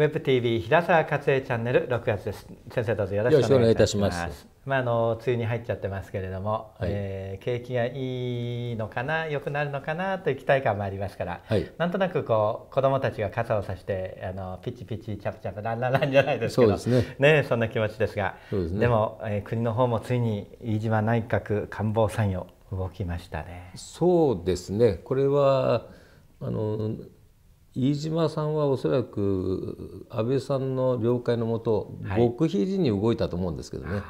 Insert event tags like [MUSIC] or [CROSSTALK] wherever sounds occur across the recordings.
ウェブ t v 平沢克恵チャンネル6月です。先生どうぞよろしくお願いいたします。ますまああの梅雨に入っちゃってますけれども、はい、えー、景気がいいのかな、良くなるのかなという期待感もありますから、はい、なんとなくこう子供たちが傘をさしてあのピチピチチャプチャプランランランじゃないですけど、ね、ね、そんな気持ちですが、ですね、でも、えー、国の方もついに飯島内閣官房参与動きましたね。そうですね。これはあの。飯島さんはおそらく安倍さんの了解のもと、極秘裏に動いたと思うんですけどね。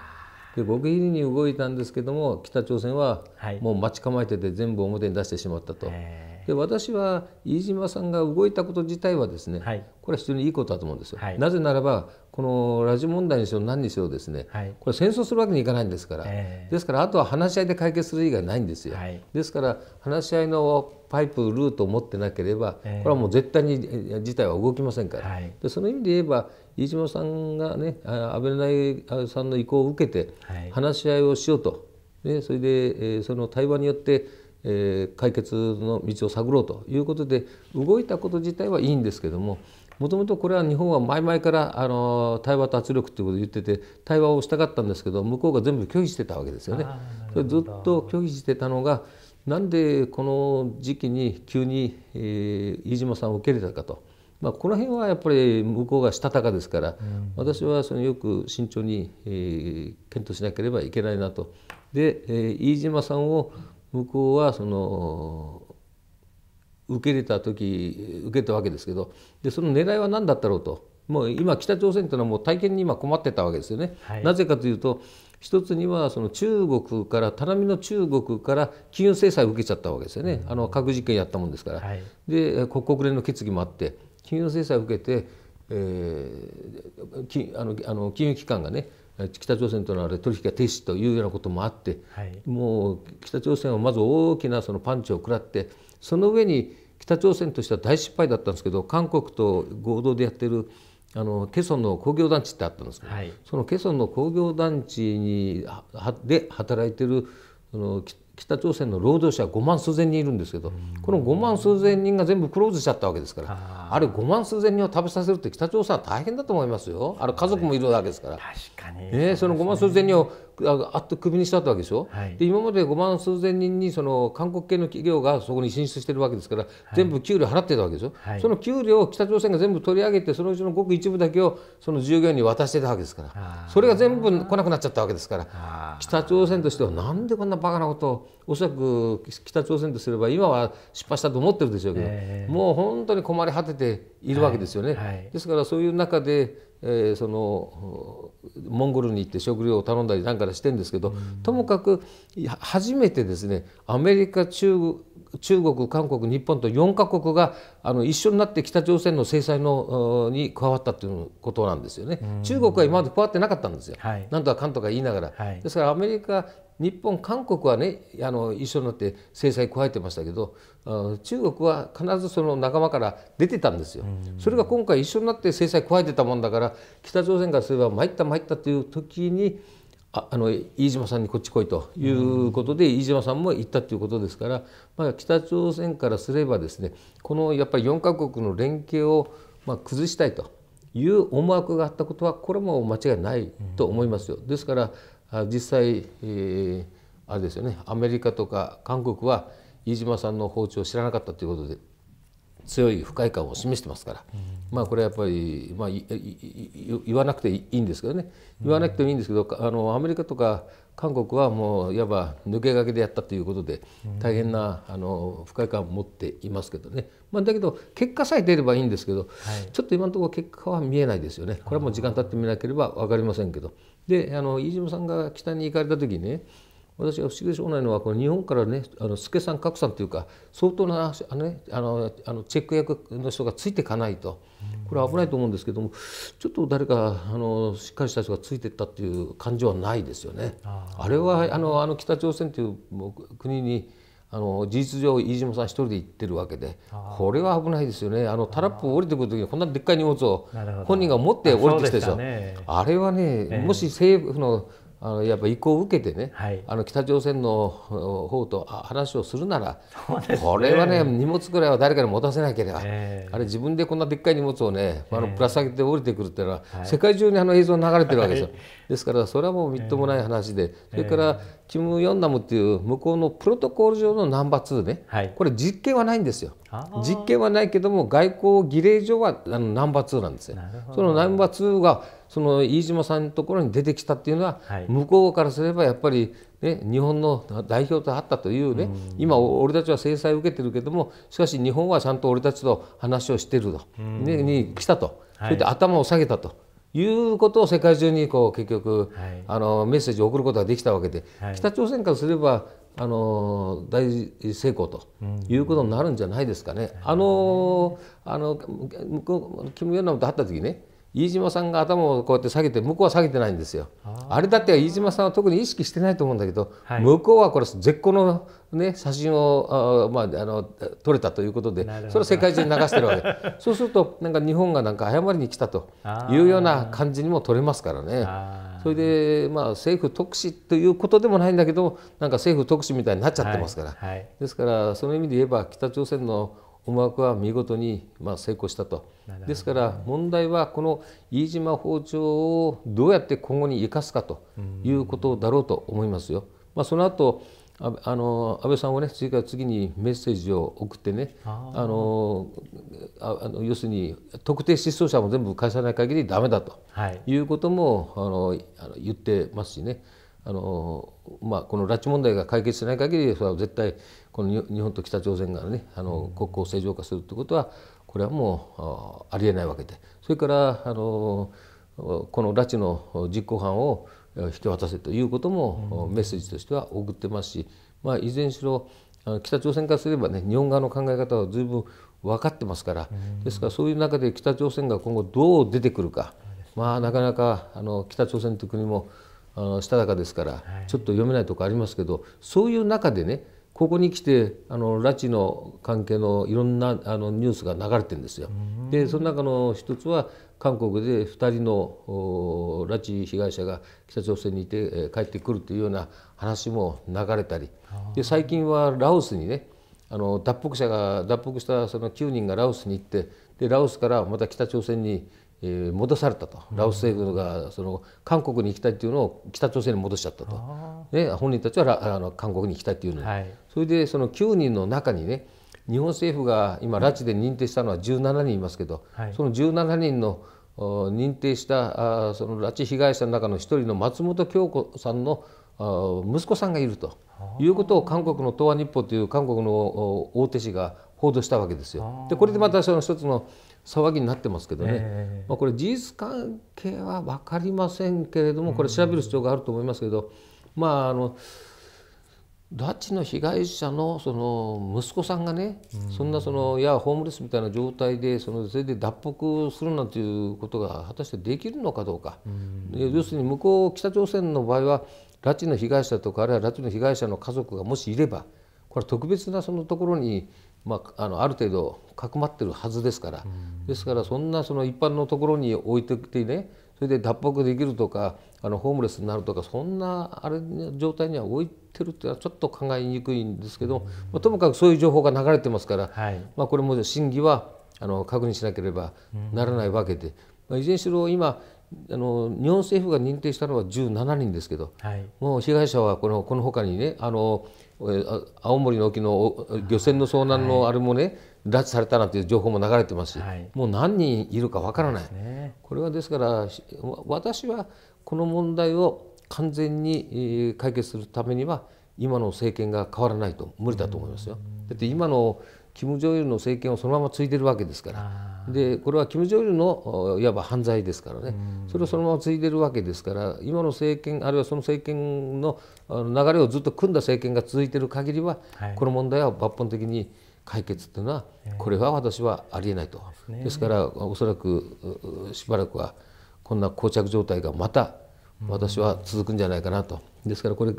で極秘裏に動いたんですけども北朝鮮はもう待ち構えてて全部表に出してしまったと。はいで私は飯島さんが動いたこと自体はですね、はい、これは非常にいいことだと思うんですよ。はい、なぜならばこのラジオ問題にしろ何にしろですね、はい、これ戦争するわけにいかないんですから、えー、ですからあとは話し合いで解決する以外ないんですよ。ですから話し合いのパイプルートを持ってなければ、えー、これはもう絶対に事態は動きませんから、でその意味で言えば飯島さんがね安倍内さんの意向を受けて話し合いをしようと、ね、それで、えー、その対話によってえー、解決の道を探ろうということで動いたこと自体はいいんですけどももともとこれは日本は前々からあの対話と圧力ということを言ってて対話をしたかったんですけど向こうが全部拒否してたわけですよね。それずっと拒否してたのがなんでこの時期に急に、えー、飯島さんを受け入れたかと。まあ、この辺はやっぱり向こうがしたたかですから、私はそのよく慎重に、え検討しなければいけないなと。で、え飯島さんを向こうはその受け入れた時受けたわけですけどでその狙いは何だったろうともう今北朝鮮というのはもう体験に今困ってたわけですよね。はい、なぜかというと一つにはその中国から頼みの中国から金融制裁を受けちゃったわけですよね、うん、あの核実験やったもんですから、はい、で国連の決議もあって金融制裁を受けて、えー、きあのあの金融機関がね北朝鮮とのあれ取引が停止というようなこともあって、はい、もう北朝鮮はまず大きなそのパンチを食らってその上に北朝鮮としては大失敗だったんですけど韓国と合同でやってるあのケソンの工業団地ってあったんですけど、はい、そのケソンの工業団地にで働いてるその北朝鮮の労働者5万数千人いるんですけど、この5万数千人が全部クローズしちゃったわけですからあれ5万数千人を食べさせるって北朝鮮は大変だと思いますよあれ家族もいるわけですから確かに、ね、その5万数千人をあっとクビにしたわけでしょ、はい、で今まで5万数千人にその韓国系の企業がそこに進出してるわけですから、はい、全部給料払ってたわけでしょ、はい、その給料を北朝鮮が全部取り上げてそのうちのごく一部だけをその従業員に渡してたわけですからそれが全部来なくなっちゃったわけですから北朝鮮としてはなんでこんなバカなことをおそらく北朝鮮とすれば今は失敗したと思ってるでしょうけど、えー、もう本当に困り果てているわけですよね。ですからそういう中でえー、そのモンゴルに行って食料を頼んだりなんかしてんですけど、うん、ともかく初めてですねアメリカ中中国韓国日本と4か国があの一緒になって北朝鮮の制裁のに加わったということなんですよね。中国は今まで加わってなかったんですよ、はい、なんとかかんとか言いながら、はい、ですからアメリカ日本韓国はねあの一緒になって制裁加えてましたけど中国は必ずその仲間から出てたんですよ、それが今回一緒になって制裁加えてたもんだから北朝鮮からすれば参った参ったという時にああの飯島さんにこっち来いということで、飯島さんも行ったということですから、まあ、北朝鮮からすればですねこのやっぱり4か国の連携をまあ崩したいという思惑があったことはこれも間違いないと思いますよ。ですから実際、えー、あれですよねアメリカとか韓国は飯島さんの包丁を知らなかったということで強い不快感を示してますから、うん、まあこれはやっぱり、まあ、言わなくていいんですけどね言わなくてもいいんですけど、あのアメリカとか韓国はもういわば抜け駆けでやったということで大変な、あの不快感を持っていますけどね、まあ、だけど結果さえ出ればいいんですけど、ちょっと今のところ結果は見えないですよねこれはもう時間経ってみなければ分かりませんけどであの飯島さんが北に行かれた時にね私が不思議でしょうないのはこの日本からねあの助さん格さんというか相当なあの、ね、あのあのチェック役の人がついていかないとこれは危ないと思うんですけどもちょっと誰かあのしっかりした人がついていったっていう感じはないですよね。あれはあのあの北朝鮮という国にあの事実上飯島さん一人で行ってるわけでこれは危ないですよねあのタラップ降りてくる時にこんなでっかい荷物を本人が持って降りてきたでしょあれはね、もし政府のあのやっぱ意向を受けてね、はい、あの北朝鮮の方と話をするなら、ね、これはね荷物ぐらいは誰かに持たせなければ、えー、あれ自分でこんなでっかい荷物をね、えー、あのぶら下げて降りてくるっていうのは、世界中にあの映像流れてるわけですよ。ですからそれはもうみっともない話で、それからキム・ヨンナムっていう向こうのプロトコル上のナンバー2ね、はい、これ実験はないんですよ実験はないけども外交儀礼上はあのナンバー2なんですよそのナンバー2がその飯島さんのところに出てきたっていうのは、はい、向こうからすればやっぱり、ね、日本の代表とあったというね、う今俺たちは制裁を受けてるけどもしかし日本はちゃんと俺たちと話をしてると、ね、に来たと、それで頭を下げたと。いうことを世界中にこう結局、はい、あのメッセージを送ることができたわけで、はい、北朝鮮からすればあの大成功ということになるんじゃないですかね。うん、あのあのキム・ヨナムと会った時ね飯島さんが頭をこうやって下げて向こうは下げてないんですよあれだって飯島さんは特に意識してないと思うんだけど、はい、向こうはこれ絶好の、ね、写真をあ、まあ、あの撮れたということでそれを世界中に流してるわけ [LAUGHS] そうするとなんか日本がなんか謝りに来たというような感じにも取れますからね。それで、まあ、政府特使ということでもないんだけどなんか政府特使みたいになっちゃってますから、はいはい、ですからその意味で言えば北朝鮮の思惑は見事にま成功したとですから問題はこの飯島包丁をどうやって今後に生かすかということだろうと思いますよ。まあ、その後あの安倍さんはね次から次にメッセージを送ってねあのあの要するに特定失踪者も全部返さない限りだめだと、はい、いうこともあの言ってますしね。あのまあ、この拉致問題が解決しない限りそれは絶対この日本と北朝鮮が、ね、あの国交正常化するということはこれはもうありえないわけでそれからあのこの拉致の実行犯を引き渡せということもメッセージとしては送ってますし、まあ、いずれにしろ北朝鮮からすればね日本側の考え方は随分分かってますからですからそういう中で北朝鮮が今後どう出てくるか、まあ、なかなかあの北朝鮮という国もあのしたたかですから、ちょっと読めないとこありますけどそういう中でねここに来てあの拉致の関係のいろんなあのニュースが流れてるんですよ。でその中の一つは韓国で2人の拉致被害者が北朝鮮にいて、えー、帰ってくるというような話も流れたりで最近はラオスにねあの脱北者が脱北したその9人がラオスに行ってでラオスからまた北朝鮮に戻されたとラオス政府がその韓国に行きたいというのを北朝鮮に戻しちゃったと、ね、本人たちはあの韓国に行きたいというのに、はい、それでその9人の中にね日本政府が今拉致で認定したのは17人いますけど、はい、その17人の認定したあその拉致被害者の中の一人の松本京子さんの息子さんがいるということを韓国の東亜日報という韓国の大手紙が報道したわけですよ。でこれでまたその一つの騒ぎになってますけどね、えー、まあ、これ事実関係は分かりませんけれどもこれ調べる必要があると思いますけど、まああの拉致の被害者のその息子さんがね、そんなそのいやホームレスみたいな状態でそのそれで脱北するなんていうことが果たしてできるのかどうか、う要するに向こう北朝鮮の場合は拉致の被害者とかあるいは拉致の被害者の家族がもしいればこれは特別なそのところにまあ、あのある程度かくまってるはずですから、ですからそんなその一般のところに置いてきてねそれで脱北できるとかあのホームレスになるとかそんなあれ状態には置いてるっていうのはちょっと考えにくいんですけど、まあ、ともかくそういう情報が流れてますから、はい、まあ、これも真偽はあの確認しなければならないわけで、まあ、いずれにしろ今あの日本政府が認定したのは17人ですけど、はい、もう被害者はこのこの他にねあの青森の沖の漁船の遭難のあれもね、拉致されたなんていう情報も流れてますし、もう何人いるかわからない、これはですから私はこの問題を完全に解決するためには今の政権が変わらないと無理だと思いますよ。だって今の金正日の政権をそのまま継いでるわけですからでこれは金正日のいわば犯罪ですからねそれをそのまま継いでるわけですから今の政権あるいはその政権の流れをずっと組んだ政権が続いてる限りは、はい、この問題は抜本的に解決というのはこれは私はありえないと、えー、ですからおそらくしばらくはこんな膠着状態がまた私は続くんじゃないかなと。ですからこれ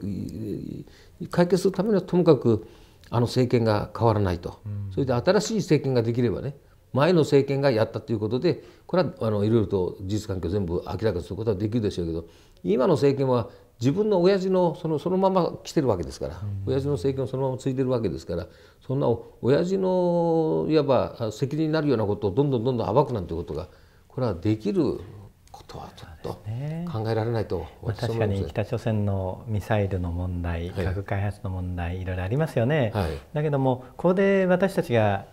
解決するためにはともかくあの政権が変わらないと、それで新しい政権ができればね前の政権がやったということでこれはあのいろいろと事実関係を全部明らかにすることはできるでしょうけど今の政権は自分の親父のそのそのまま来てるわけですから、うん、親父の政権をそのまま継いでるわけですからそんな親父のいわば責任になるようなことをどんどんどんどん暴くなんてことがこれはできることはちょっと考えられないと、まあ、確かに北朝鮮のミサイルの問題、核開発の問題、い、いろいろありますよね、はい、だけどもここで私たちが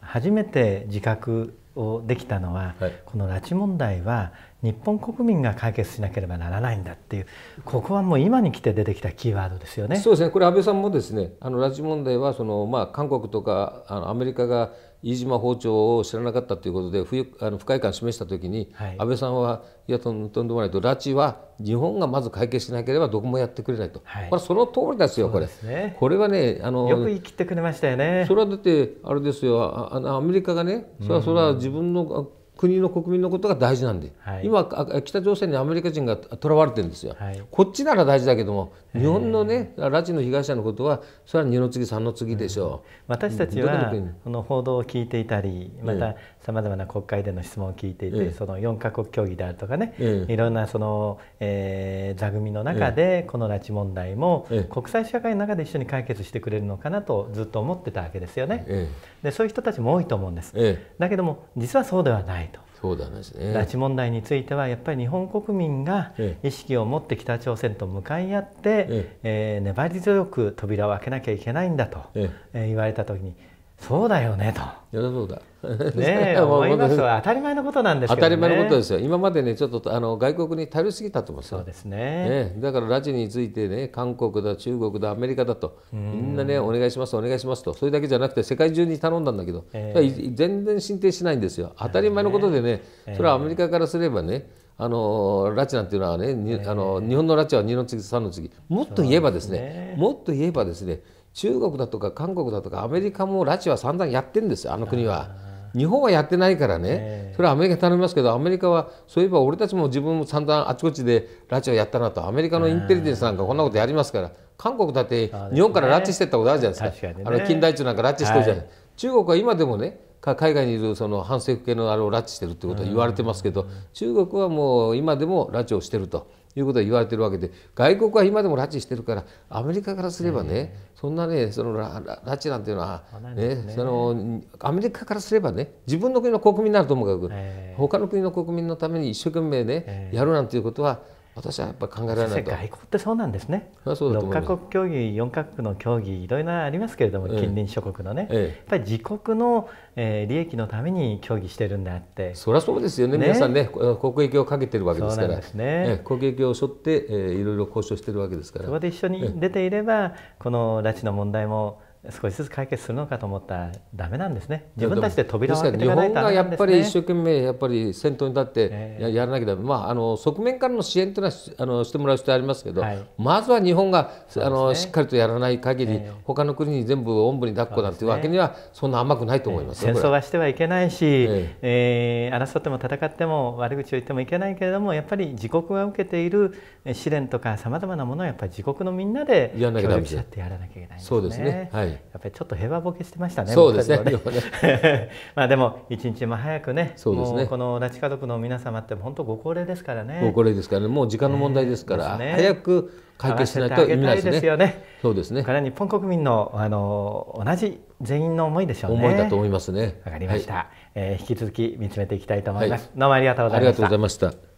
初めて自覚をできたのは、はい、この拉致問題は日本国民が解決しなければならないんだっていうここはもう今に来て出てきたキーワードですよね。そうですねこれ安倍さんもですねあの拉致問題はその、まあ、韓国とかあのアメリカが飯島包丁を知らなかったということで不あの不快感を示したときに、はい、安倍さんはいやとんでもないと拉致は日本がまず解決しなければどこもやってくれないと、はい、これその通りですよ、これ、ね、これはねあのよく言い切ってくれましたよねそれはだってあれですよああアメリカがねそれはそれは自分の国の国民のことが大事なんで、はい、今北朝鮮にアメリカ人がとらわれてるんですよ、はい、こっちなら大事だけども日本のね拉致の被害者のことはそれは二の次三の次でしょう、うん、私たちはこの報道を聞いていたりまたさまざまな国会での質問を聞いていて、えその4か国協議であるとかね、え、いろんなその、えー、座組の中でこの拉致問題も国際社会の中で一緒に解決してくれるのかなとずっと思ってたわけですよね。でそういう人たちも多いと思うんです。だけども実はそうではないそうだね拉致問題についてはやっぱり日本国民が意識を持って北朝鮮と向かい合って、えええー、粘り強く扉を開けなきゃいけないんだと、ええ言われた時にそうだよねと。そうだ。ねえ、[LAUGHS] 思います当たり前のことなんですよね、当たり前のことですよ。今までね、ちょっとあの外国に頼りすぎたと思うそうですねね。だから拉致についてね、韓国だ、中国だ、アメリカだと、みんなね、お願いします、お願いしますと、それだけじゃなくて、世界中に頼んだんだけど、えー、全然進展しないんですよ。当たり前のことでね、それはアメリカからすればね、あの拉致なんていうのはね、えー、あの日本の拉致は二の次、三の次、もっと言えばですね、すねもっと言えばですね中国だとか韓国だとかアメリカも拉致は散々やってるんですよあの国は。日本はやってないからね、それはアメリカ頼みますけどアメリカはそういえば俺たちも自分も散々あちこちで拉致をやったなとアメリカのインテリジェンスなんかこんなことやりますから韓国だって日本から拉致してったことあるじゃないですか、ね、あの近代中なんか拉致してるじゃない、はい、中国は今でもね海外にいるその反政府系のあれを拉致してるってことは言われてますけど、中国はもう今でも拉致をしてると。いうことが言われてるわけで外国は今でも拉致してるからアメリカからすればね、そんなねその拉致なんていうのは、ねそのアメリカからすればね自分の国の国民になるともかく、他の国の国民のために一生懸命ね、やるなんていうことは私はやっぱ考えられないと外交ってそうなんですね6か国協議4か国の協議いろいろありますけれども、近隣諸国のね、ええ、やっぱり自国の、えー、利益のために協議してるんであってそりゃそうですよね、ね、皆さんね国益をかけてるわけですからすね、ええ、国益を背負って、えー、いろいろ交渉してるわけですからそこで一緒に出ていれば、この拉致の問題も少しずつ解決するのかと思ったらダメなんですね自分たちで扉を開けていかないと、ね、日本がやっぱり一生懸命やっぱり先頭に立ってや,、やらなきゃまあ、あの側面からの支援というのはあのしてもらう必要ありますけど、はい、まずは日本が、ね、あのしっかりとやらない限り、えー、他の国に全部おんぶに抱っこなんていうわけにはそんな甘くないと思います、ね、戦争はしてはいけないし、ええー、争っても戦っても悪口を言ってもいけないけれどもやっぱり自国が受けている試練とかさまざまなものはやっぱり自国のみんなで協力し合ってやらなきゃいけないんですね。そうですねはいやっぱりちょっと平和ボケしてましたね、そうですね、ね [LAUGHS] まあでも、一日も早くね、そうですねこの拉致家族の皆様って、本当、ご高齢ですからね、ご高齢ですからね、もう時間の問題ですから、ね、早く解決しないと意味ないですね。すよねそうですねから日本国民のあの同じ全員の思いでしょうね。思いだと思いますね。わかりました、はい、えー、引き続き見つめていきたいと思います、はい、どうもありがとうございました。